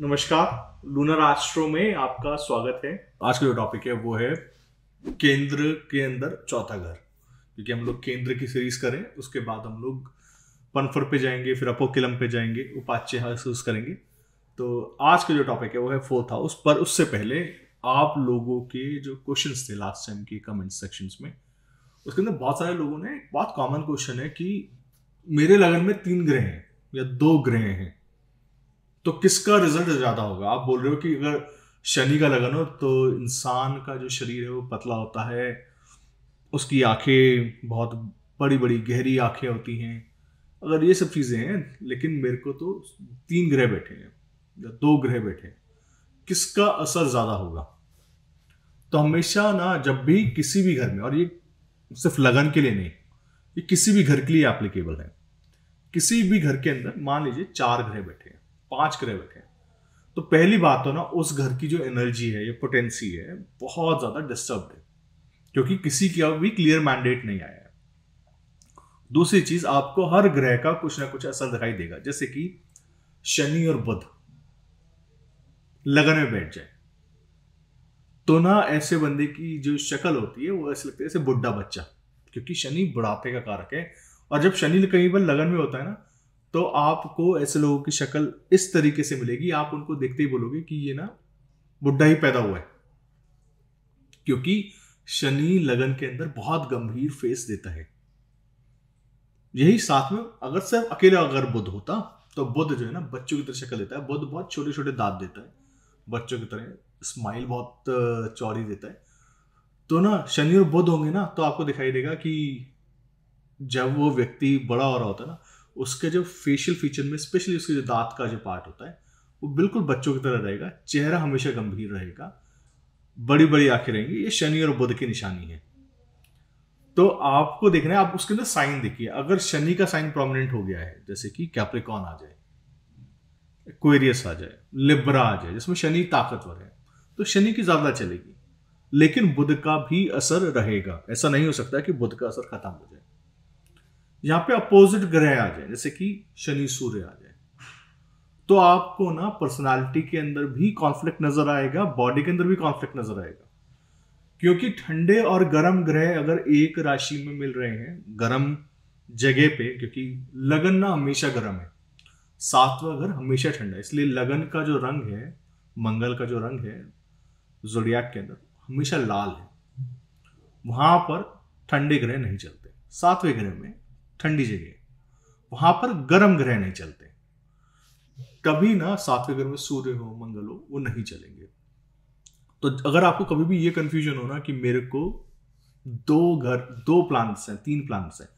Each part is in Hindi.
नमस्कार लूनर आस्ट्रो में आपका स्वागत है आज का जो टॉपिक है वो है केंद्र के अंदर चौथा घर क्योंकि हम लोग केंद्र की सीरीज करें उसके बाद हम लोग पनफर पे जाएंगे फिर अपोकिलम पे जाएंगे उपाच्य हाउस करेंगे तो आज का जो टॉपिक है वो है फोर्थ हाउस पर उससे पहले आप लोगों के जो क्वेश्चन थे लास्ट टाइम के कमेंट सेक्शन में उसके अंदर बहुत सारे लोगों ने बहुत कॉमन क्वेश्चन है कि मेरे लगन में तीन ग्रह हैं या दो ग्रह हैं तो किसका रिजल्ट ज़्यादा होगा आप बोल रहे हो कि अगर शनि का लगन हो तो इंसान का जो शरीर है वो पतला होता है उसकी आंखें बहुत बड़ी बड़ी गहरी आंखें होती हैं अगर ये सब चीज़ें हैं लेकिन मेरे को तो तीन ग्रह बैठे हैं या दो ग्रह बैठे हैं किसका असर ज़्यादा होगा तो हमेशा ना जब भी किसी भी घर में और ये सिर्फ लगन के लिए नहीं ये किसी भी घर के लिए एप्लीकेबल है किसी भी घर के अंदर मान लीजिए चार ग्रह बैठे हैं पांच ग्रह बैठे हैं तो पहली बात तो ना उस घर की जो एनर्जी है ये पोटेंसी है बहुत ज्यादा डिस्टर्ब है क्योंकि किसी की अभी क्लियर मैंडेट नहीं आया है दूसरी चीज आपको हर ग्रह का कुछ ना कुछ असर दिखाई देगा जैसे कि शनि और बुध लगन में बैठ जाए तो ना ऐसे बंदे की जो शक्ल होती है वो ऐसे लगती है जैसे बुढ़ा बच्चा क्योंकि शनि बुढ़ापे का कारक है और जब शनि कहीं पर लगन में होता है ना तो आपको ऐसे लोगों की शक्ल इस तरीके से मिलेगी आप उनको देखते ही बोलोगे कि ये ना बुढ़ा ही पैदा हुआ है क्योंकि शनि लगन के अंदर बहुत गंभीर फेस देता है यही साथ में अगर सिर्फ अकेला अगर बुद्ध होता तो बुद्ध जो है ना बच्चों की तरह शक्ल देता है बुद्ध बहुत छोटे छोटे दांत देता है बच्चों की तरह स्माइल बहुत चौरी देता है तो ना शनि और बुद्ध होंगे ना तो आपको दिखाई देगा कि जब वो व्यक्ति बड़ा हो रहा होता है ना उसके जो फेशियल फीचर में स्पेशली उसके जो दांत का जो पार्ट होता है वो बिल्कुल बच्चों की तरह रहेगा चेहरा हमेशा गंभीर रहेगा बड़ी बड़ी आंखें रहेंगी ये शनि और बुध की निशानी है तो आपको देखना है आप उसके अंदर साइन देखिए अगर शनि का साइन प्रोमिनेंट हो गया है जैसे कि कैप्रिकॉन आ जाए क्वेरियस आ जाए लिब्रा आ जाए जिसमें शनि ताकतवर है तो शनि की ज्यादा चलेगी लेकिन बुध का भी असर रहेगा ऐसा नहीं हो सकता कि बुध का असर खत्म हो जाए यहाँ पे अपोजिट ग्रह आ जाए जैसे कि शनि सूर्य आ जाए तो आपको ना पर्सनालिटी के अंदर भी कॉन्फ्लिक्ट नजर आएगा बॉडी के अंदर भी कॉन्फ्लिक्ट नजर आएगा क्योंकि ठंडे और गर्म ग्रह अगर एक राशि में मिल रहे हैं गर्म जगह पे क्योंकि लगन ना हमेशा गर्म है सातवा घर हमेशा ठंडा है इसलिए लगन का जो रंग है मंगल का जो रंग है जोड़ियाक के अंदर हमेशा लाल है वहां पर ठंडे ग्रह नहीं चलते सातवें ग्रह में ठंडी जगह वहां पर गर्म ग्रह नहीं चलते कभी ना सातवें ग्रह में सूर्य हो मंगल हो वो नहीं चलेंगे तो अगर आपको कभी भी ये कंफ्यूजन हो ना कि मेरे को दो घर दो प्लांट्स हैं तीन प्लांट्स हैं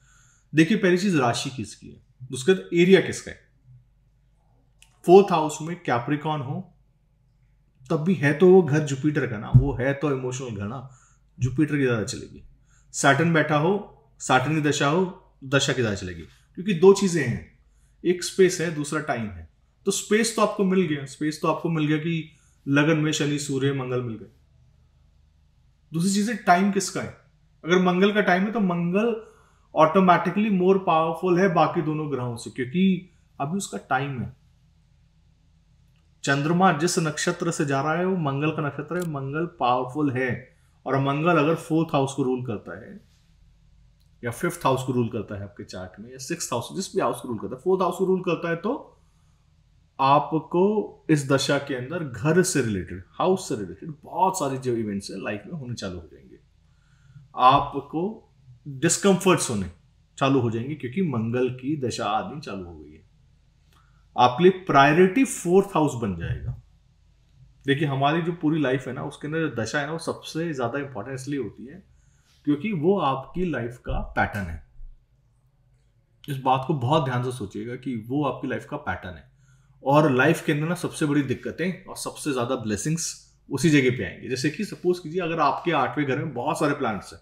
देखिए पहली चीज राशि किसकी है उसके तो एरिया किसका है फोर्थ हाउस में कैप्रिकॉन हो तब भी है तो वो घर जुपिटर का ना वो है तो इमोशनल घर ना जुपिटर की ज्यादा चलेगी सैटन बैठा हो सैटन की दशा हो दशा की दादा चलेगी क्योंकि दो चीजें हैं एक स्पेस है दूसरा टाइम है तो स्पेस तो आपको मिल गया स्पेस तो आपको मिल गया कि लगन में शनि सूर्य मंगल मिल गए दूसरी चीज है टाइम किसका है अगर मंगल का टाइम है तो मंगल ऑटोमेटिकली मोर पावरफुल है बाकी दोनों ग्रहों से क्योंकि अभी उसका टाइम है चंद्रमा जिस नक्षत्र से जा रहा है वो मंगल का नक्षत्र है मंगल पावरफुल है और मंगल अगर फोर्थ हाउस को रूल करता है या फिफ्थ हाउस को रूल करता है आपके चार्ट में या सिक्स हाउस जिस भी हाउस को रूल करता है फोर्थ हाउस को रूल करता है तो आपको इस दशा के अंदर घर से रिलेटेड हाउस से रिलेटेड बहुत सारे जो इवेंट्स हैं लाइफ में होने चालू हो जाएंगे आपको डिस्कम्फर्ट्स होने चालू हो जाएंगे क्योंकि मंगल की दशा आदि चालू हो गई है आपके लिए प्रायोरिटी फोर्थ हाउस बन जाएगा देखिए हमारी जो पूरी लाइफ है ना उसके अंदर दशा है ना वो सबसे ज़्यादा इंपॉर्टेंट इसलिए होती है क्योंकि वो आपकी लाइफ का पैटर्न है इस बात को बहुत ध्यान से सोचिएगा कि वो आपकी लाइफ का पैटर्न है और लाइफ के अंदर ना सबसे बड़ी दिक्कतें और सबसे ज़्यादा ब्लेसिंग्स उसी जगह पे आएंगे जैसे कि सपोज कीजिए अगर आपके आठवें घर में बहुत सारे प्लांट्स हैं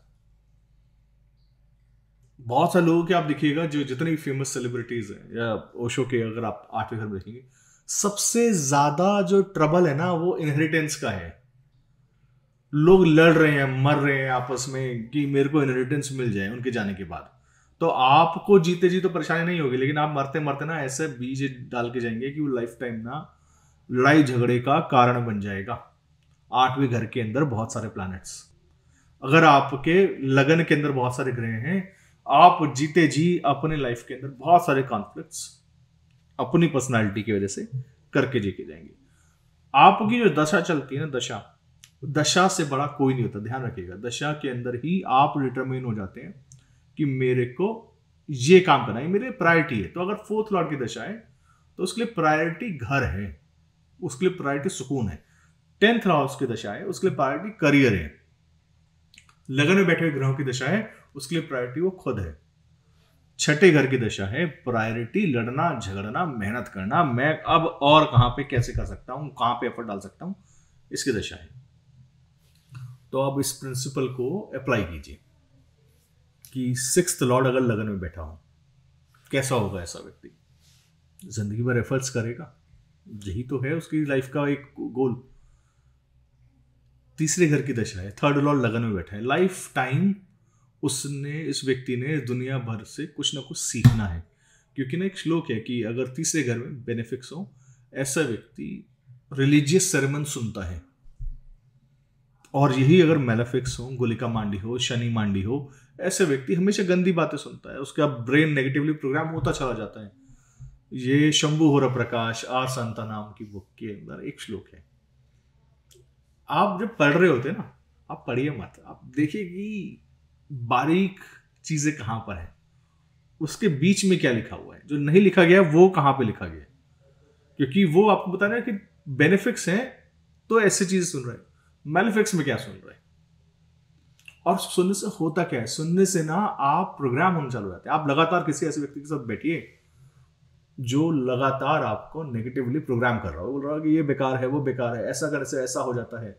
बहुत सारे लोगों के आप देखिएगा जो जितने भी फेमस सेलिब्रिटीज हैं या ओशो के अगर आप आठवें घर में देखेंगे सबसे ज़्यादा जो ट्रबल है ना वो इनहेरिटेंस का है लोग लड़ रहे हैं मर रहे हैं आपस में कि मेरे को इनहेरिटेंस मिल जाए उनके जाने के बाद तो आपको जीते जी तो परेशानी नहीं होगी लेकिन आप मरते मरते ना ऐसे बीज डाल के जाएंगे कि वो लाइफ टाइम ना लड़ाई झगड़े का कारण बन जाएगा आठवें घर के अंदर बहुत सारे प्लैनेट्स अगर आपके लगन के अंदर बहुत सारे ग्रह हैं आप जीते जी अपने लाइफ के अंदर बहुत सारे कॉन्फ्लिक्ट्स अपनी पर्सनालिटी की वजह से करके जीके जाएंगे आपकी जो दशा चलती है ना दशा दशा से बड़ा कोई नहीं होता ध्यान रखिएगा दशा के अंदर ही आप डिटरमिन हो जाते हैं कि मेरे को ये काम करना है मेरे प्रायोरिटी है तो अगर फोर्थ लॉर्ड की दशा है तो उसके लिए प्रायोरिटी घर है उसके लिए प्रायोरिटी सुकून है टेंथ हाउस की दशा है उसके लिए प्रायोरिटी करियर है लगन में बैठे हुए ग्रहों की दशा है उसके लिए प्रायोरिटी वो खुद है छठे घर की दशा है प्रायोरिटी लड़ना झगड़ना मेहनत करना मैं अब और कहां पे कैसे कर सकता हूं कहां पे एफर्ट डाल सकता हूं इसकी दशा है तो आप इस प्रिंसिपल को अप्लाई कीजिए कि सिक्स लॉर्ड अगर लगन में बैठा हो कैसा होगा ऐसा व्यक्ति जिंदगी भर एफर्ट्स करेगा यही तो है उसकी लाइफ का एक गोल तीसरे घर की दशा है थर्ड लॉर्ड लगन में बैठा है लाइफ टाइम उसने इस व्यक्ति ने दुनिया भर से कुछ ना कुछ सीखना है क्योंकि ना एक श्लोक है कि अगर तीसरे घर में बेनिफिट्स हो ऐसा व्यक्ति रिलीजियस सेरेमन सुनता है और यही अगर मेलाफिक्स हो गुलिका मांडी हो शनि मांडी हो ऐसे व्यक्ति हमेशा गंदी बातें सुनता है उसका ब्रेन नेगेटिवली प्रोग्राम होता चला जाता है ये शंभु हो प्रकाश आर संता नाम की बुक के अंदर एक श्लोक है आप जब पढ़ रहे होते ना आप पढ़िए मत आप देखिए कि बारीक चीजें कहाँ पर है उसके बीच में क्या लिखा हुआ है जो नहीं लिखा गया वो कहाँ पे लिखा गया क्योंकि वो आपको बता रहे है कि बेनिफिट्स हैं तो ऐसी चीज सुन रहे हैं मैलिफिक्स में क्या सुन रहे हैं और सुनने से होता क्या है सुनने से ना आप प्रोग्राम होने चालू जाते हैं आप लगातार किसी ऐसे व्यक्ति के साथ बैठिए जो लगातार आपको नेगेटिवली प्रोग्राम कर रहा हो बोल रहा है कि ये बेकार है वो बेकार है ऐसा कर से ऐसा हो जाता है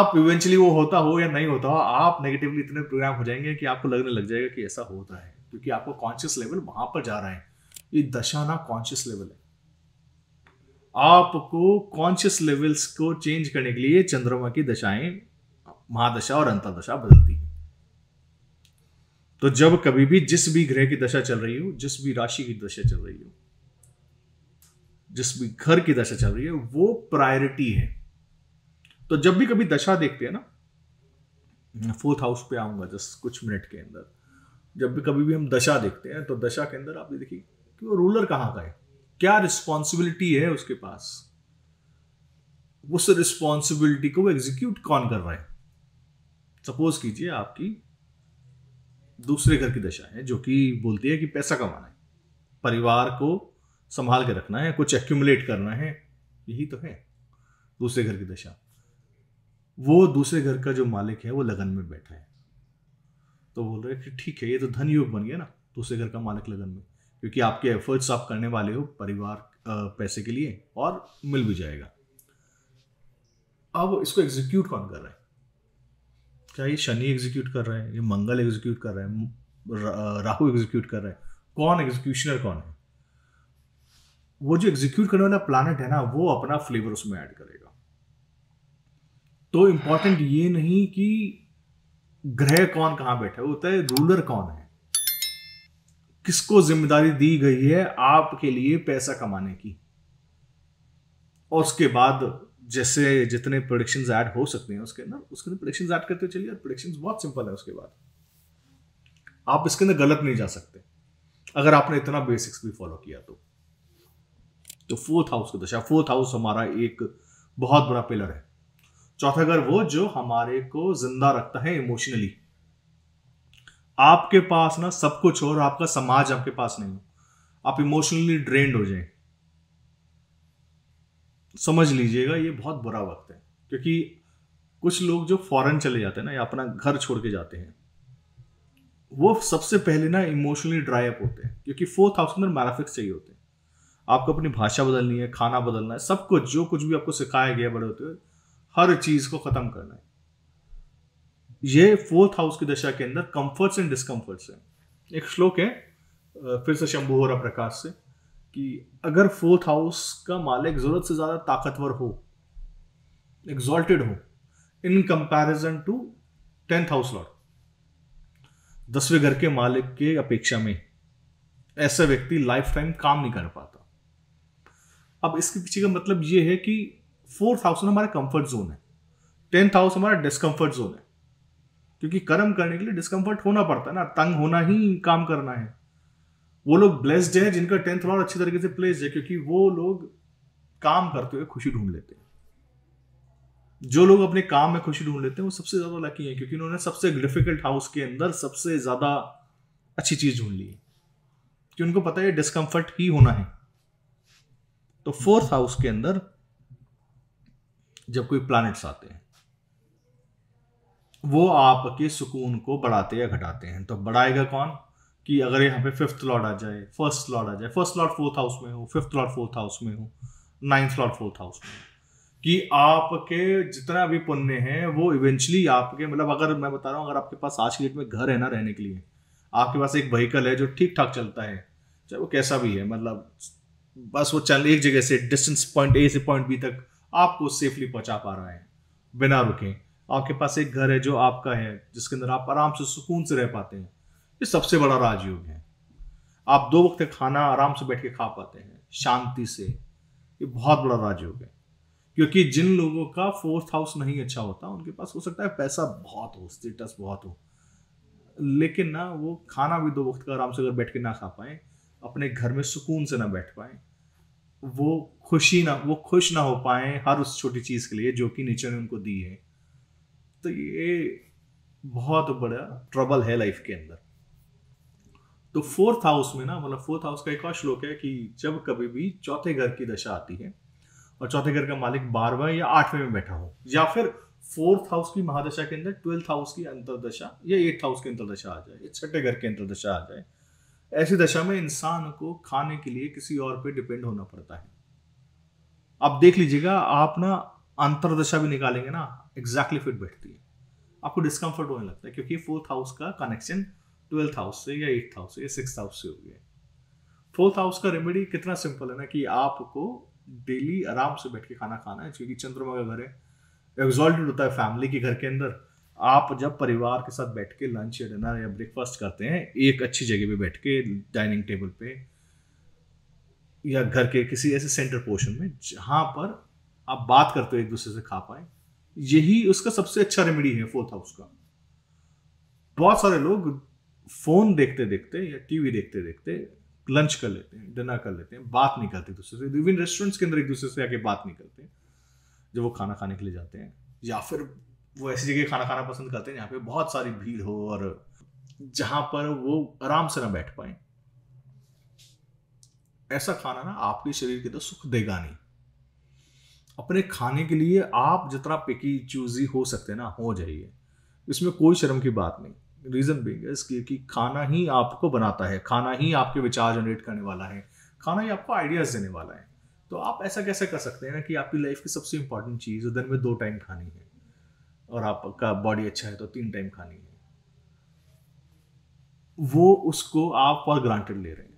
आप इवेंचुअली वो होता हो या नहीं होता हो आप नेगेटिवली इतने प्रोग्राम हो जाएंगे कि आपको लगने लग जाएगा कि ऐसा होता है क्योंकि आपको कॉन्शियस लेवल वहां पर जा रहा है ये दशा ना कॉन्शियस लेवल है आपको कॉन्शियस लेवल्स को चेंज करने के लिए चंद्रमा की दशाएं महादशा और अंतरदशा बदलती है तो जब कभी भी जिस भी ग्रह की दशा चल रही हो जिस भी राशि की दशा चल रही हो जिस भी घर की दशा चल रही है वो प्रायोरिटी है तो जब भी कभी दशा देखते हैं ना फोर्थ हाउस पे आऊंगा जस्ट कुछ मिनट के अंदर जब भी कभी भी हम दशा देखते हैं तो दशा के अंदर आप ये देखिए कि वो रूलर कहाँ का है क्या रिस्पॉन्सिबिलिटी है उसके पास उस रिस्पॉन्सिबिलिटी को एग्जीक्यूट कौन कर रहा है सपोज कीजिए आपकी दूसरे घर की दशा है जो कि बोलती है कि पैसा कमाना है परिवार को संभाल के रखना है कुछ एक्यूमुलेट करना है यही तो है दूसरे घर की दशा वो दूसरे घर का जो मालिक है वो लगन में बैठा है तो बोल रहे कि ठीक है ये तो धन योग बन गया ना दूसरे घर का मालिक लगन में क्योंकि आपके एफर्ट्स आप करने वाले हो परिवार पैसे के लिए और मिल भी जाएगा अब इसको एग्जीक्यूट कौन कर रहा है क्या ये शनि एग्जीक्यूट कर रहा है ये मंगल एग्जीक्यूट कर रहा है राहु एग्जीक्यूट कर रहा है कौन एग्जीक्यूशनर कौन है वो जो एग्जीक्यूट करने वाला प्लानट है ना वो अपना फ्लेवर उसमें ऐड करेगा तो इंपॉर्टेंट ये नहीं कि ग्रह कौन कहाँ बैठा है होता है रूलर कौन है किसको जिम्मेदारी दी गई है आपके लिए पैसा कमाने की और उसके बाद जैसे जितने प्रोडिक्शन ऐड हो सकते हैं उसके अंदर उसके अंदर प्रोडिक्शन ऐड करते चलिए और प्रोडिक्शन बहुत सिंपल है उसके बाद आप इसके अंदर गलत नहीं जा सकते अगर आपने इतना बेसिक्स भी फॉलो किया तो तो फोर्थ हाउस की दशा फोर्थ हाउस हमारा एक बहुत बड़ा पिलर है चौथा घर वो जो हमारे को जिंदा रखता है इमोशनली आपके पास ना सब कुछ हो और आपका समाज आपके पास नहीं हो आप इमोशनली ड्रेंड हो जाए समझ लीजिएगा ये बहुत बुरा वक्त है क्योंकि कुछ लोग जो फॉरेन चले जाते हैं ना या अपना घर छोड़ के जाते हैं वो सबसे पहले ना इमोशनली ड्राई अप होते हैं क्योंकि फोर्थ हाउस के अंदर मैराफिक्स चाहिए होते हैं आपको अपनी भाषा बदलनी है खाना बदलना है सब कुछ जो कुछ भी आपको सिखाया गया बड़े होते हुए हर चीज़ को ख़त्म करना है ये फोर्थ हाउस की दशा के अंदर कंफर्ट्स एंड डिस्कम्फर्ट्स है एक श्लोक है फिर से शंभु हो रहा प्रकाश से कि अगर फोर्थ हाउस का मालिक जरूरत से ज्यादा ताकतवर हो एग्जॉल्टेड हो in comparison to tenth house lord दसवें घर के मालिक के अपेक्षा में ऐसा व्यक्ति लाइफ टाइम काम नहीं कर पाता अब इसके पीछे का मतलब यह है कि फोर्थ हाउस हमारा कंफर्ट जोन है टेंथ हाउस हमारा डिस्कम्फर्ट जोन है क्योंकि कर्म करने के लिए डिस्कम्फर्ट होना पड़ता है ना तंग होना ही काम करना है वो लोग ब्लेस्ड है जिनका टेंथ फ्लोर अच्छी तरीके से प्लेस्ड है क्योंकि वो लोग काम करते हुए खुशी ढूंढ लेते हैं जो लोग अपने काम में खुशी ढूंढ लेते हैं वो सबसे ज्यादा लकी हैं क्योंकि उन्होंने सबसे डिफिकल्ट हाउस के अंदर सबसे ज्यादा अच्छी चीज ढूंढ ली है कि उनको पता है डिस्कम्फर्ट ही होना है तो फोर्थ हाउस के अंदर जब कोई प्लैनेट्स आते हैं वो आपके सुकून को बढ़ाते या घटाते हैं तो बढ़ाएगा कौन कि अगर यहाँ पे फिफ्थ लॉर्ड आ जाए फर्स्ट लॉर्ड आ जाए फर्स्ट लॉर्ड फोर्थ हाउस में हो फिफ्थ लॉर्ड फोर्थ हाउस में हो नाइन्थ लॉर्ड फोर्थ हाउस में कि आपके जितना भी पुण्य है वो इवेंचुअली आपके मतलब अगर मैं बता रहा हूँ अगर आपके पास आज की डेट में घर है ना रहने के लिए आपके पास एक व्हीकल है जो ठीक ठाक चलता है चाहे वो कैसा भी है मतलब बस वो चल एक जगह से डिस्टेंस पॉइंट ए से पॉइंट बी तक आपको सेफली पहुंचा पा रहा है बिना रुके आपके पास एक घर है जो आपका है जिसके अंदर आप आराम से सुकून से रह पाते हैं ये सबसे बड़ा राजयोग है आप दो वक्त खाना आराम से बैठ के खा पाते हैं शांति से ये बहुत बड़ा राजयोग है क्योंकि जिन लोगों का फोर्थ हाउस नहीं अच्छा होता उनके पास हो सकता है पैसा बहुत हो स्टेटस बहुत हो लेकिन ना वो खाना भी दो वक्त का आराम से अगर बैठ के ना खा पाए अपने घर में सुकून से ना बैठ पाए वो खुशी ना वो खुश ना हो पाए हर उस छोटी चीज़ के लिए जो कि नेचर ने उनको दी है तो ये बहुत बड़ा ट्रबल है लाइफ के अंदर तो फोर्थ हाउस में ना मतलब फोर्थ हाउस का एक और श्लोक है कि जब कभी भी चौथे घर की दशा आती है और चौथे घर का मालिक बारहवें या आठवें में बैठा हो या फिर फोर्थ हाउस की महादशा के अंदर ट्वेल्थ हाउस की अंतरदशा या एट्थ हाउस की अंतरदशा आ जाए या छठे घर की अंतरदशा आ जाए ऐसी दशा में इंसान को खाने के लिए किसी और पे डिपेंड होना पड़ता है आप देख लीजिएगा आप ना अंतरदशा भी निकालेंगे ना एग्जैक्टली फिट बैठती है आपको डिस्कम्फर्ट होने लगता है क्योंकि फोर्थ हाउस का कनेक्शन ट्वेल्थ हाउस से या एट्थ हाउस से या सिक्स हाउस से हो गया फोर्थ हाउस का रेमेडी कितना सिंपल है ना कि आपको डेली आराम से बैठ के खाना खाना है क्योंकि चंद्रमा का घर है एग्जॉल्टेड होता है फैमिली के घर के अंदर आप जब परिवार के साथ बैठ के लंच या डिनर या ब्रेकफास्ट करते हैं एक अच्छी जगह पे बैठ के डाइनिंग टेबल पे या घर के किसी ऐसे सेंटर पोर्शन में जहाँ पर आप बात करते हो एक दूसरे से खा पाए यही उसका सबसे अच्छा रेमेडी है फोर्थ हाउस का बहुत सारे लोग फोन देखते देखते या टीवी देखते देखते लंच कर लेते हैं डिनर कर लेते हैं बात नहीं करते दूसरे से इवन रेस्टोरेंट्स के अंदर एक दूसरे से आके बात नहीं करते जब वो खाना खाने के लिए जाते हैं या फिर वो ऐसी जगह खाना खाना पसंद करते हैं जहाँ पे बहुत सारी भीड़ हो और जहां पर वो आराम से ना बैठ पाए ऐसा खाना ना आपके शरीर के तो सुख देगा नहीं अपने खाने के लिए आप जितना पिकी चूजी हो सकते हैं ना हो जाइए इसमें कोई शर्म की बात नहीं रीज़न बिंग इसकी कि खाना ही आपको बनाता है खाना ही आपके विचार जनरेट करने वाला है खाना ही आपको आइडियाज़ देने वाला है तो आप ऐसा कैसे कर सकते हैं ना कि आपकी लाइफ की सबसे इंपॉर्टेंट चीज़ दिन में दो टाइम खानी है और आपका बॉडी अच्छा है तो तीन टाइम खानी है वो उसको आप फॉर ग्रांटेड ले रहे हैं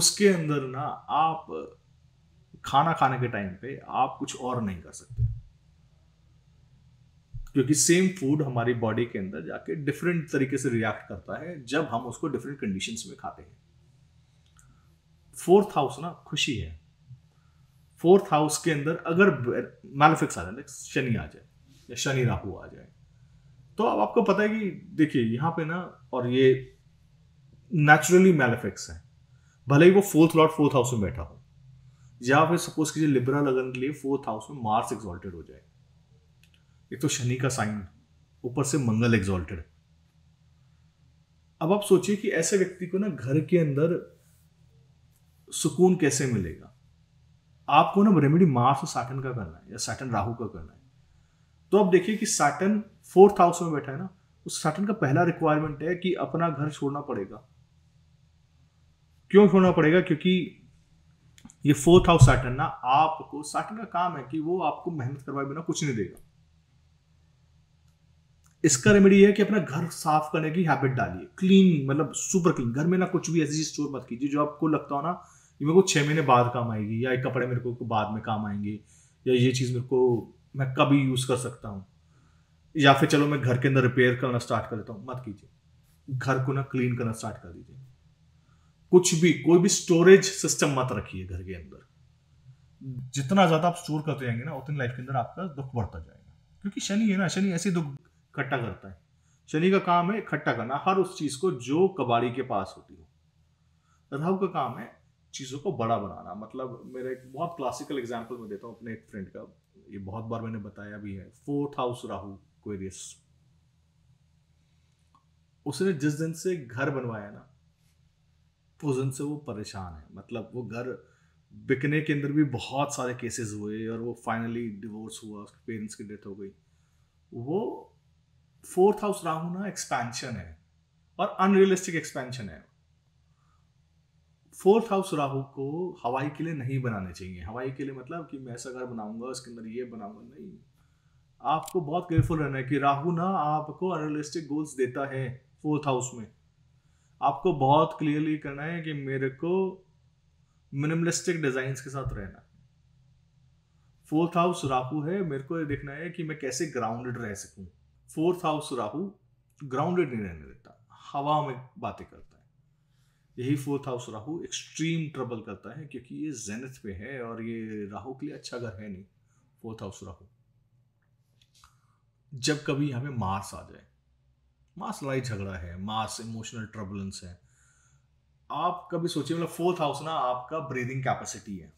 उसके अंदर ना आप खाना खाने के टाइम पे आप कुछ और नहीं कर सकते क्योंकि सेम फूड हमारी बॉडी के अंदर जाके डिफरेंट तरीके से रिएक्ट करता है जब हम उसको डिफरेंट कंडीशंस में खाते हैं फोर्थ हाउस ना खुशी है फोर्थ हाउस के अंदर अगर मैलिफिक्स आ जाए शनि आ जाए या शनि राहु आ जाए तो अब आपको पता है कि देखिए यहां पे ना और ये नेचुरली मैलिफिक्स है भले ही वो फोर्थ लॉर्ड फोर्थ हाउस में बैठा हो या फिर सपोज कीजिए लिब्रा लगन के लिए फोर्थ हाउस में मार्स एग्जॉल्टेड हो जाए एक तो शनि का साइन ऊपर से मंगल एग्जॉल्टेड अब आप सोचिए कि ऐसे व्यक्ति को ना घर के अंदर सुकून कैसे मिलेगा आपको ना रेमेडी मार्स और सैटन का करना है या सैटन राहु का करना है तो आप देखिए कि सैटन फोर्थ हाउस में बैठा है ना उस तो सैटन का पहला रिक्वायरमेंट है कि अपना घर छोड़ना पड़ेगा क्यों छोड़ना पड़ेगा क्योंकि ये फोर्थ हाउस सैटर्न ना आपको सैटर्न का काम है कि वो आपको मेहनत करवाए बिना कुछ नहीं देगा इसका रेमेडी है कि अपना घर साफ करने की हैबिट डालिए क्लीन मतलब सुपर क्लीन घर में ना कुछ भी ऐसी स्टोर मत कीजिए जो आपको लगता हो ना कि मेरे को छह महीने बाद काम आएगी या कपड़े मेरे को बाद में काम आएंगे या ये चीज़ मेरे को मैं कभी यूज़ कर सकता हूँ या फिर चलो मैं घर के अंदर रिपेयर करना स्टार्ट कर देता हूँ मत कीजिए घर को ना क्लीन करना स्टार्ट कर दीजिए कुछ भी कोई भी स्टोरेज सिस्टम मत रखिए घर के अंदर जितना ज्यादा आप स्टोर करते जाएंगे ना उतनी लाइफ के अंदर आपका दुख बढ़ता जाएगा क्योंकि शनि है ना शनि ऐसे दुख इकट्ठा करता है शनि का काम है इकट्ठा करना हर उस चीज को जो कबाड़ी के पास होती हो राहु का काम है चीज़ों को बड़ा बनाना मतलब मेरा एक बहुत क्लासिकल एग्जाम्पल मैं देता हूँ अपने एक फ्रेंड का ये बहुत बार मैंने बताया भी है फोर्थ हाउस राहु क्वेरियस उसने जिस दिन से घर बनवाया ना एक्सपोजन से वो परेशान है मतलब वो घर बिकने के अंदर भी बहुत सारे केसेस हुए और वो फाइनली डिवोर्स हुआ उसके पेरेंट्स की डेथ हो गई वो फोर्थ हाउस राहु ना एक्सपेंशन है और अनरियलिस्टिक एक्सपेंशन है फोर्थ हाउस राहु को हवाई के लिए नहीं बनाने चाहिए हवाई के लिए मतलब कि मैं ऐसा घर बनाऊंगा उसके अंदर ये बनाऊंगा नहीं आपको बहुत केयरफुल रहना है कि राहु ना आपको अनरियलिस्टिक गोल्स देता है फोर्थ हाउस में आपको बहुत क्लियरली करना है कि मेरे को मिनिमलिस्टिक डिजाइन के साथ रहना है फोर्थ हाउस राहु है मेरे को ये देखना है कि मैं कैसे ग्राउंडेड रह सकूं फोर्थ हाउस राहु ग्राउंडेड नहीं रहने देता हवा में बातें करता है यही fourth house Rahu extreme trouble करता है क्योंकि ये जेनिथ पे है और ये राहु के लिए अच्छा घर है नहीं फोर्थ हाउस राहु जब कभी हमें मार्स आ जाए मास लाइट झगड़ा है मास इमोशनल ट्रबुलेंस है आप कभी सोचिए मतलब फोर्थ हाउस ना आपका ब्रीदिंग कैपेसिटी है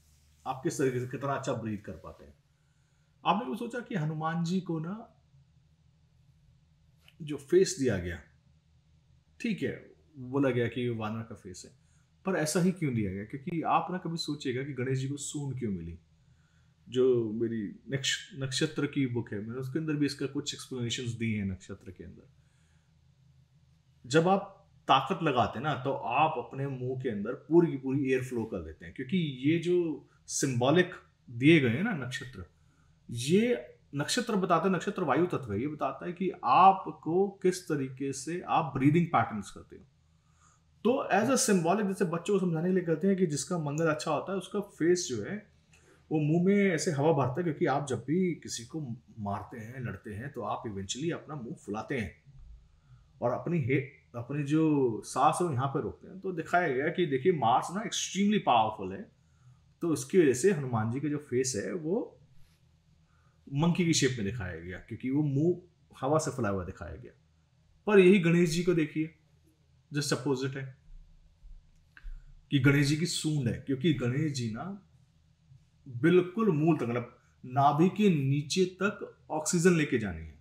आप किस तरीके से कितना अच्छा ब्रीद कर पाते हैं आपने भी सोचा कि हनुमान जी को ना जो फेस दिया गया ठीक है बोला गया कि वानर का फेस है पर ऐसा ही क्यों दिया गया क्योंकि आप ना कभी सोचिएगा कि गणेश जी को सून क्यों मिली जो मेरी नक्ष नक्षत्र की बुक है मैंने उसके अंदर भी इसका कुछ एक्सप्लेनेशंस दी हैं नक्षत्र के अंदर जब आप ताकत लगाते हैं ना तो आप अपने मुंह के अंदर पूरी की पूरी एयर फ्लो कर देते हैं क्योंकि ये जो सिंबॉलिक दिए गए हैं ना नक्षत्र ये नक्षत्र बताते नक्षत्र वायु तत्व है ये बताता है कि आपको किस तरीके से आप ब्रीदिंग पैटर्न्स करते हो तो एज अ सिम्बॉलिक जैसे बच्चों को समझाने के लिए कहते हैं कि जिसका मंगल अच्छा होता है उसका फेस जो है वो मुंह में ऐसे हवा भरता है क्योंकि आप जब भी किसी को मारते हैं लड़ते हैं तो आप इवेंचुअली अपना मुंह फुलाते हैं और अपनी तो अपनी जो सांस है यहाँ पर रोकते हैं तो दिखाया गया कि देखिए मार्स ना एक्सट्रीमली पावरफुल है तो उसकी वजह से हनुमान जी का जो फेस है वो मंकी की शेप में दिखाया गया क्योंकि वो मुंह हवा से फैला हुआ दिखाया गया पर यही गणेश जी को देखिए जस्ट अपोजिट है कि गणेश जी की सूंड है क्योंकि गणेश जी ना बिल्कुल मूल तक मतलब नाभि के नीचे तक ऑक्सीजन लेके जानी है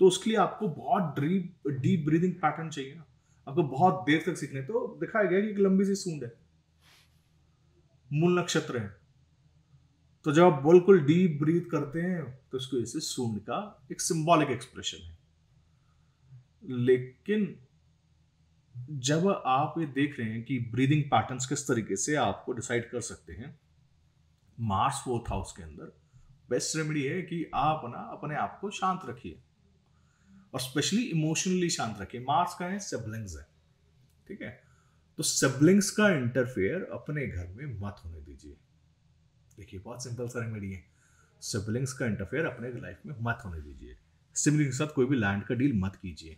तो उसके लिए आपको बहुत डीप डीप ब्रीदिंग पैटर्न चाहिए ना आपको बहुत देर तक सीखने तो दिखाया गया कि एक लंबी सी सूंड है मूल नक्षत्र है तो जब आप बिल्कुल डीप ब्रीथ करते हैं तो इसको वजह सूंड का एक सिंबॉलिक एक्सप्रेशन है लेकिन जब आप ये देख रहे हैं कि ब्रीदिंग पैटर्न्स किस तरीके से आपको डिसाइड कर सकते हैं मार्स फोर्थ हाउस के अंदर बेस्ट रेमेडी है कि आप ना अपने आप को शांत रखिए और स्पेशली इमोशनली शांत रखे मार्स का है सिबलिंग्स है ठीक है तो सिबलिंग्स का इंटरफेयर अपने घर में मत होने दीजिए देखिए बहुत सिंपल सर रेमेडी है सिबलिंग्स का इंटरफेयर अपने लाइफ में मत होने दीजिए सिबलिंग के साथ कोई भी लैंड का डील मत कीजिए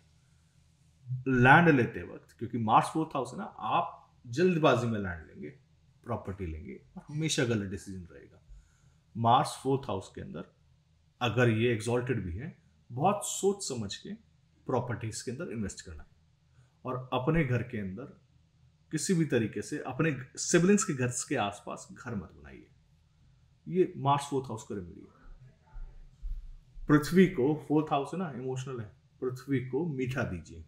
लैंड लेते वक्त क्योंकि मार्स फोर्थ हाउस है ना आप जल्दबाजी में लैंड लेंगे प्रॉपर्टी लेंगे और हमेशा गलत डिसीजन रहेगा मार्स फोर्थ हाउस के अंदर अगर ये एग्जॉल्टेड भी है बहुत सोच समझ के प्रॉपर्टीज के अंदर इन्वेस्ट करना है और अपने घर के अंदर किसी भी तरीके से अपने सिबलिंग्स के घर के आसपास घर मत बनाइए ये मार्स फोर्थ हाउस का रेमेडी पृथ्वी को फोर्थ हाउस है ना इमोशनल है पृथ्वी को मीठा दीजिए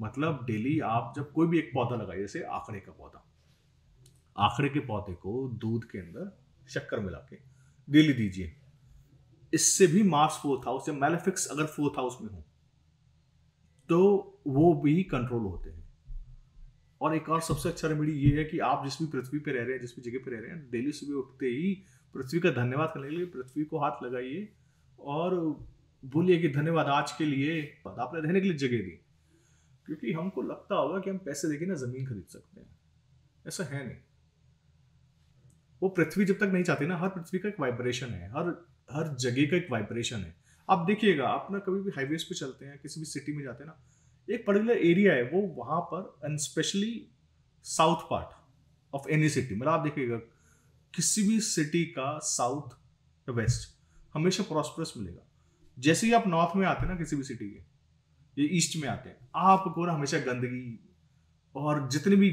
मतलब डेली आप जब कोई भी एक पौधा लगाइए जैसे आखड़े का पौधा आंकड़े के पौधे को दूध के अंदर शक्कर मिला के डेली दीजिए इससे भी मार्स फोर्थ हाउस या मेलेफिक्स अगर फोर्थ हाउस में हो तो वो भी कंट्रोल होते हैं और एक और सबसे अच्छा रेमेडी ये है कि आप जिस भी पृथ्वी पर रह रहे हैं जिस भी जगह पर रह रहे हैं डेली सुबह उठते ही पृथ्वी का धन्यवाद करने के लिए पृथ्वी को हाथ लगाइए और बोलिए कि धन्यवाद आज के लिए आपने रहने के लिए जगह दी क्योंकि हमको लगता होगा कि हम पैसे देके ना ज़मीन खरीद सकते हैं ऐसा है नहीं वो पृथ्वी जब तक नहीं चाहती ना हर पृथ्वी का एक वाइब्रेशन है हर हर जगह का एक वाइब्रेशन है आप देखिएगा आप ना कभी भी हाईवेज पे चलते हैं किसी भी सिटी में जाते हैं ना एक पर्टिकुलर एरिया है वो वहाँ पर and specially south part of any city मतलब आप देखिएगा किसी भी सिटी का साउथ वेस्ट हमेशा प्रॉस्परस मिलेगा जैसे ही आप नॉर्थ में आते हैं ना किसी भी सिटी के ये ईस्ट में आते हैं आपको ना हमेशा गंदगी और जितने भी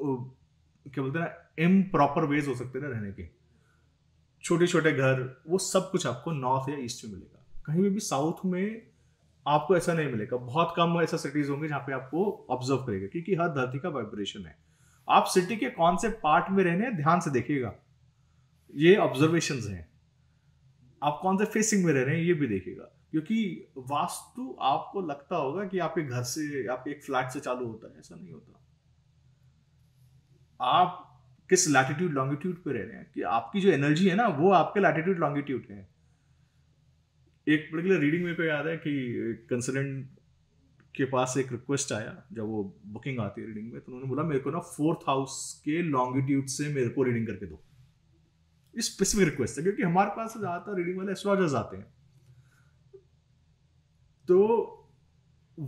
क्या बोलते हैं ना इम प्रॉपर वेज हो सकते ना रहने के छोटे छोटे घर वो सब कुछ आपको नॉर्थ या ईस्ट में मिलेगा कहीं भी साउथ में आपको ऐसा नहीं मिलेगा बहुत कम ऐसा सिटीज होंगे जहां पे आपको ऑब्जर्व करेगा क्योंकि हर धरती का वाइब्रेशन है आप सिटी के कौन से पार्ट में रहने ध्यान से देखिएगा ये ऑब्जर्वेशन हैं आप कौन से फेसिंग में रह रहे हैं ये भी देखिएगा क्योंकि वास्तु आपको लगता होगा कि आपके घर से आपके एक फ्लैट से चालू होता है ऐसा नहीं होता आप किस लैटिट्यूड लॉन्गिट्यूड पे रह रहे हैं कि आपकी जो एनर्जी है ना वो आपके लैटिट्यूड लॉन्गिट्यूड है एक पर्टिकुलर रीडिंग में पे तो याद है कि कंसल्टेंट के पास एक रिक्वेस्ट आया जब वो बुकिंग आती है रीडिंग में तो उन्होंने बोला मेरे को ना फोर्थ हाउस के लॉन्गिट्यूड से मेरे को रीडिंग करके दो स्पेसिफिक रिक्वेस्ट है क्योंकि हमारे पास तो ज़्यादातर रीडिंग वाले एस्ट्रोलॉजर्स आते हैं तो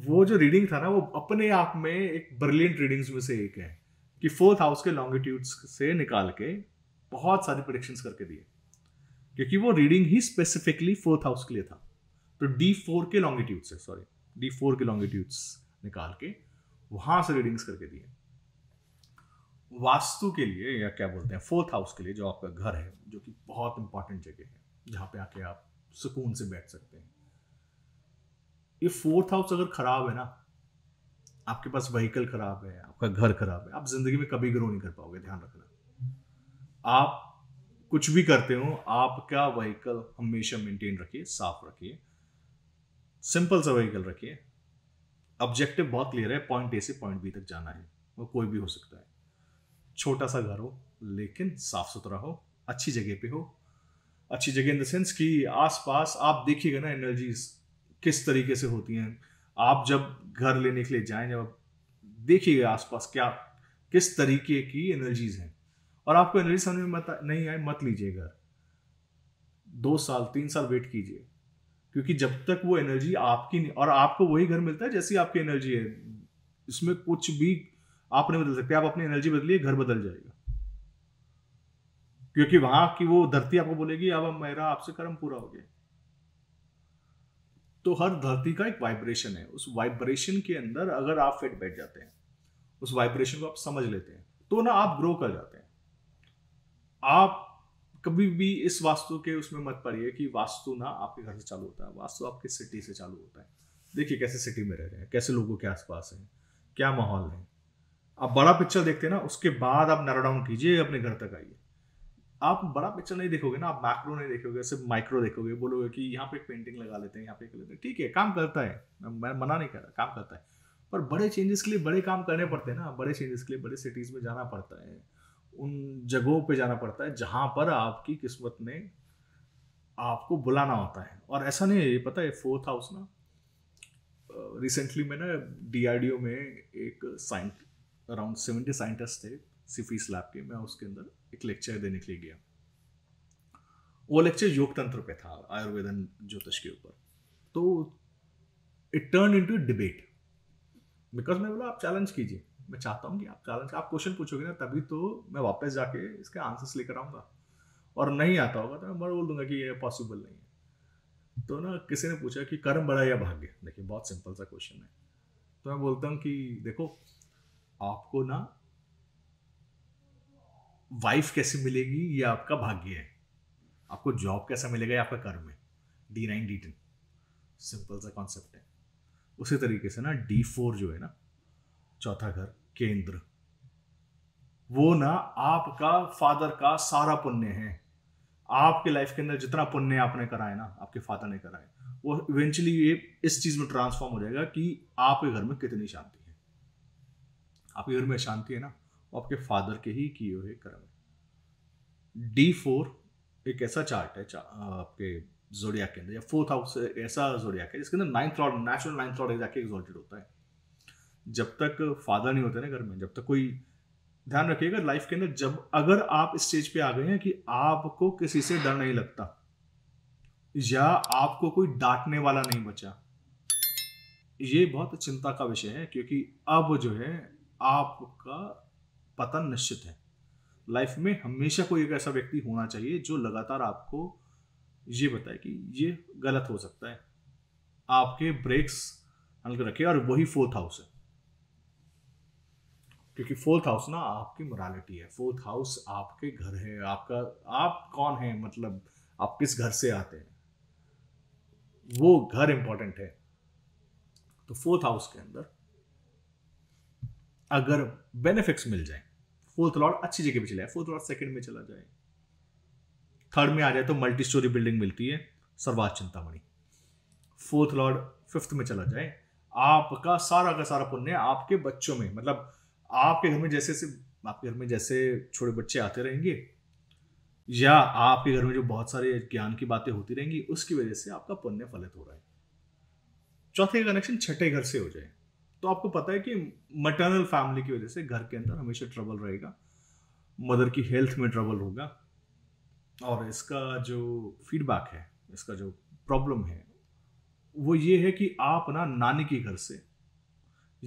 वो जो रीडिंग था ना वो अपने आप में एक ब्रिलियंट रीडिंग्स में से एक है कि फोर्थ हाउस के लॉन्गिट्यूड्स से निकाल के बहुत सारे प्रोडिक्शंस करके दिए क्योंकि वो रीडिंग ही स्पेसिफिकली फोर्थ हाउस के लिए था तो डी फोर के लॉन्गिट्यूड से सॉरी डी फोर के लॉन्गिट्यूड्स निकाल के वहां से रीडिंग्स करके दिए वास्तु के लिए या क्या बोलते हैं फोर्थ हाउस के लिए जो आपका घर है जो कि बहुत इंपॉर्टेंट जगह है जहां पे आके आप सुकून से बैठ सकते हैं ये फोर्थ हाउस अगर खराब है ना आपके पास व्हीकल खराब है आपका घर खराब है आप जिंदगी में कभी ग्रो नहीं कर पाओगे ध्यान रखना आप कुछ भी करते हो आपका व्हीकल हमेशा मेंटेन रखिए साफ रखिए सिंपल सा व्हीकल रखिए ऑब्जेक्टिव बहुत क्लियर है पॉइंट ए से पॉइंट बी तक जाना है वो कोई भी हो सकता है छोटा सा घर हो लेकिन साफ सुथरा हो अच्छी जगह पे हो अच्छी जगह इन द सेंस कि आसपास आप देखिएगा ना एनर्जीज किस तरीके से होती हैं आप जब घर लेने के लिए जाएं जब देखिएगा आसपास क्या किस तरीके की एनर्जीज हैं और आपको एनर्जी समझ में मत नहीं आए मत लीजिए घर दो साल तीन साल वेट कीजिए क्योंकि जब तक वो एनर्जी आपकी नहीं और आपको वही घर मिलता है जैसी आपकी एनर्जी है इसमें कुछ भी आप नहीं बदल सकते आप अपनी एनर्जी बदलिए घर बदल जाएगा क्योंकि वहां की वो धरती आपको बोलेगी अब मेरा आपसे कर्म पूरा हो गया तो हर धरती का एक वाइब्रेशन है उस वाइब्रेशन के अंदर अगर आप फिट बैठ जाते हैं उस वाइब्रेशन को आप समझ लेते हैं तो ना आप ग्रो कर जाते हैं आप कभी भी इस वास्तु के उसमें मत पड़िए कि वास्तु ना आपके घर से चालू होता है वास्तु आपके सिटी से चालू होता है देखिए कैसे सिटी में रह रहे हैं कैसे लोगों के आसपास हैं क्या माहौल है आप बड़ा पिक्चर देखते हैं ना उसके बाद आप नरा डाउन कीजिए अपने घर तक आइए आप बड़ा पिक्चर नहीं देखोगे ना आप मैक्रो नहीं देखोगे सिर्फ माइक्रो देखोगे बोलोगे कि यहाँ पे एक पेंटिंग लगा लेते हैं यहाँ पे एक लेते हैं ठीक है काम करता है मैं मना नहीं कर रहा काम करता है पर बड़े चेंजेस के लिए बड़े काम करने पड़ते हैं ना बड़े चेंजेस के लिए बड़े सिटीज़ में जाना पड़ता है उन जगहों पर जाना पड़ता है जहाँ पर आपकी किस्मत ने आपको बुलाना होता है और ऐसा नहीं है ये पता है फोर्थ हाउस ना रिसेंटली मैं ना डी में एक साइंट अराउंड सेवेंटी साइंटिस्ट थे सिफी लैब की मैं उसके अंदर एक लेक्चर देने के लिए गया वो लेक्चर योग तंत्र पे था आयुर्वेदन ज्योतिष के ऊपर तो it turn into debate because मैं बोला आप चैलेंज कीजिए मैं चाहता हूँ कि आप चैलेंज आप क्वेश्चन पूछोगे ना तभी तो मैं वापस जाके इसके आंसर्स लेकर आऊँगा और नहीं आता होगा तो मैं बड़ा बोल दूंगा कि ये पॉसिबल नहीं है तो ना किसी ने पूछा कि कर्म बड़ा या भाग्य देखिए बहुत सिंपल सा क्वेश्चन है तो मैं बोलता हूँ कि देखो आपको ना वाइफ कैसी मिलेगी ये आपका भाग्य है आपको जॉब कैसा मिलेगा ये आपका कर्म है D nine D ten simple सा कॉन्सेप्ट है उसी तरीके से ना डी फोर जो है ना चौथा घर केंद्र वो ना आपका फादर का सारा पुण्य है आपके लाइफ के अंदर जितना पुण्य आपने कराए ना आपके फादर ने कराए वो इवेंचुअली ये इस चीज़ में ट्रांसफॉर्म हो जाएगा कि आपके घर में कितनी शांति है आपके घर में शांति है ना आपके फादर के ही किए हुए कर्म है डी फोर एक ऐसा चार्ट है चा, आपके जोड़िया के अंदर या फोर्थ हाउस ऐसा जोड़िया है जिसके अंदर ninth lord natural ninth lord जाके एग्जॉल्टेड होता है जब तक फादर नहीं होते ना घर में जब तक कोई ध्यान रखिएगा लाइफ के अंदर जब अगर आप स्टेज पे आ गए हैं कि आपको किसी से डर नहीं लगता या आपको कोई डांटने वाला नहीं बचा ये बहुत चिंता का विषय है क्योंकि अब जो है आपका पतन निश्चित है लाइफ में हमेशा कोई एक ऐसा व्यक्ति होना चाहिए जो लगातार आपको ये बताए कि ये गलत हो सकता है आपके ब्रेक्स हल्के रखे और वही फोर्थ हाउस है क्योंकि फोर्थ हाउस ना आपकी मोरालिटी है फोर्थ हाउस आपके घर है आपका आप कौन है मतलब आप किस घर से आते हैं वो घर इंपॉर्टेंट है तो फोर्थ हाउस के अंदर अगर बेनिफिट्स मिल जाए फोर्थ लॉर्ड अच्छी जगह पे चला जाए फोर्थ लॉर्ड सेकंड में चला जाए थर्ड में आ जाए तो मल्टी स्टोरी बिल्डिंग मिलती है सर्वाज चिंतामणि फोर्थ लॉर्ड फिफ्थ में चला जाए आपका सारा का सारा पुण्य आपके बच्चों में मतलब आपके घर में जैसे से आपके घर में जैसे छोटे बच्चे आते रहेंगे या आपके घर में जो बहुत सारे ज्ञान की बातें होती रहेंगी उसकी वजह से आपका पुण्य फलित हो रहा है चौथे कनेक्शन छठे घर से हो जाए तो आपको पता है कि मटर्नल फैमिली की वजह से घर के अंदर हमेशा ट्रबल रहेगा मदर की हेल्थ में ट्रबल होगा और इसका जो फीडबैक है इसका जो प्रॉब्लम है वो ये है कि आप ना नानी के घर से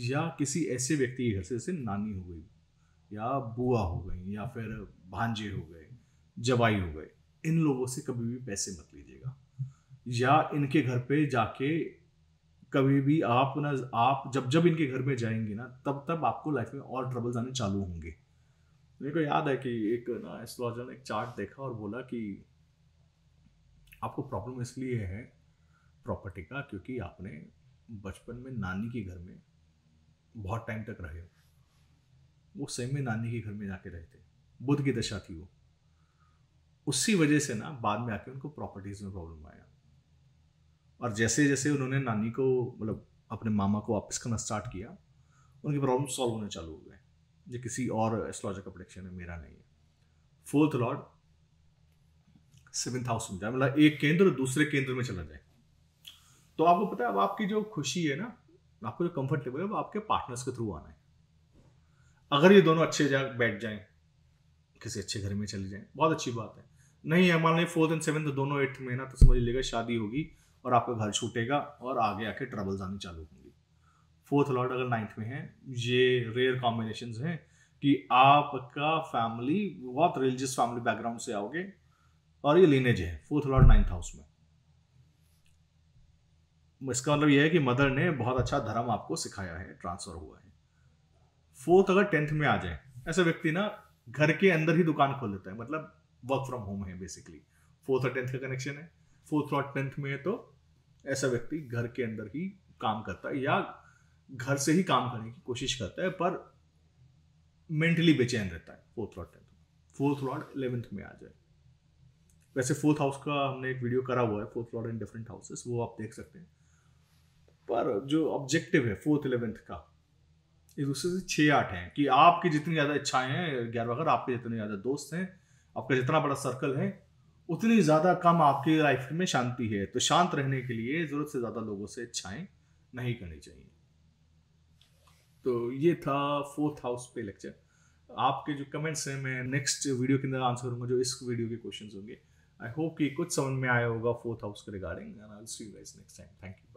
या किसी ऐसे व्यक्ति के घर से जैसे नानी हो गई या बुआ हो गई या फिर भांजे हो गए जवाई हो गए इन लोगों से कभी भी पैसे मत लीजिएगा या इनके घर पे जाके कभी भी आप ना आप जब जब इनके घर में जाएंगे ना तब तब आपको लाइफ में और ट्रबल्स आने चालू होंगे मेरे को याद है कि एक ना एस्ट्रोलॉजर ने एक चार्ट देखा और बोला कि आपको प्रॉब्लम इसलिए है प्रॉपर्टी का क्योंकि आपने बचपन में नानी के घर में बहुत टाइम तक रहे वो सेम में नानी के घर में जाके रहे थे बुद्ध की दशा थी वो उसी वजह से ना बाद में आके उनको प्रॉपर्टीज में प्रॉब्लम आया और जैसे जैसे उन्होंने नानी को मतलब अपने मामा को वापस करना स्टार्ट किया उनकी प्रॉब्लम सॉल्व होने चालू हो गए ये किसी और एस्ट्रोलॉजर का प्रोडिक्शन है मेरा नहीं है फोर्थ लॉर्ड सेवेंथ हाउस में जाए मतलब एक केंद्र दूसरे केंद्र में चला जाए तो आपको पता है अब आपकी जो खुशी है ना आपको जो कंफर्टेबल है वो आपके पार्टनर्स के थ्रू आना है अगर ये दोनों अच्छे जा बैठ जाए किसी अच्छे घर में चले जाए बहुत अच्छी बात है नहीं है हमारे फोर्थ एंड सेवन्थ दोनों एट्थ में ना तो समझ लीजिएगा शादी होगी और आपका घर छूटेगा और आगे आके ट्रबल्स आने चालू होंगी फोर्थ लॉर्ड अगर नाइन्थ में है ये रेयर कॉम्बिनेशन हैं कि आपका फैमिली बहुत रिलीजियस फैमिली बैकग्राउंड से आओगे और ये लीनेज है फोर्थ लॉर्ड नाइन्थ हाउस में इसका मतलब यह है कि मदर ने बहुत अच्छा धर्म आपको सिखाया है ट्रांसफर हुआ है फोर्थ अगर टेंथ में आ जाए ऐसे व्यक्ति ना घर के अंदर ही दुकान खोल लेता है मतलब वर्क फ्रॉम होम है बेसिकली फोर्थ और टेंथ का कनेक्शन है फोर्थ और टेंथ में है तो ऐसा व्यक्ति घर के अंदर ही काम करता है या घर से ही काम करने की कोशिश करता है पर मेंटली बेचैन रहता है fourth lord tenth fourth lord eleventh में आ जाए वैसे फोर्थ हाउस का हमने एक वीडियो करा हुआ है fourth lord in different houses वो आप देख सकते हैं पर जो ऑब्जेक्टिव है फोर्थ इलेवेंथ का एक दूसरे से छः आठ हैं कि आपकी जितनी ज़्यादा इच्छाएं हैं ग्यारह अगर आपके जितने ज़्यादा दोस्त हैं आपका जितना बड़ा सर्कल है उतनी ज़्यादा कम आपकी लाइफ में शांति है तो शांत रहने के लिए ज़रूरत से ज़्यादा लोगों से इच्छाएं नहीं करनी चाहिए तो ये था फोर्थ हाउस पे लेक्चर आपके जो कमेंट्स हैं मैं नेक्स्ट वीडियो के अंदर आंसर करूंगा जो इस वीडियो के क्वेश्चन होंगे आई होप कि कुछ समझ में आया होगा फोर्थ हाउस के regarding and I will see you guys next time thank you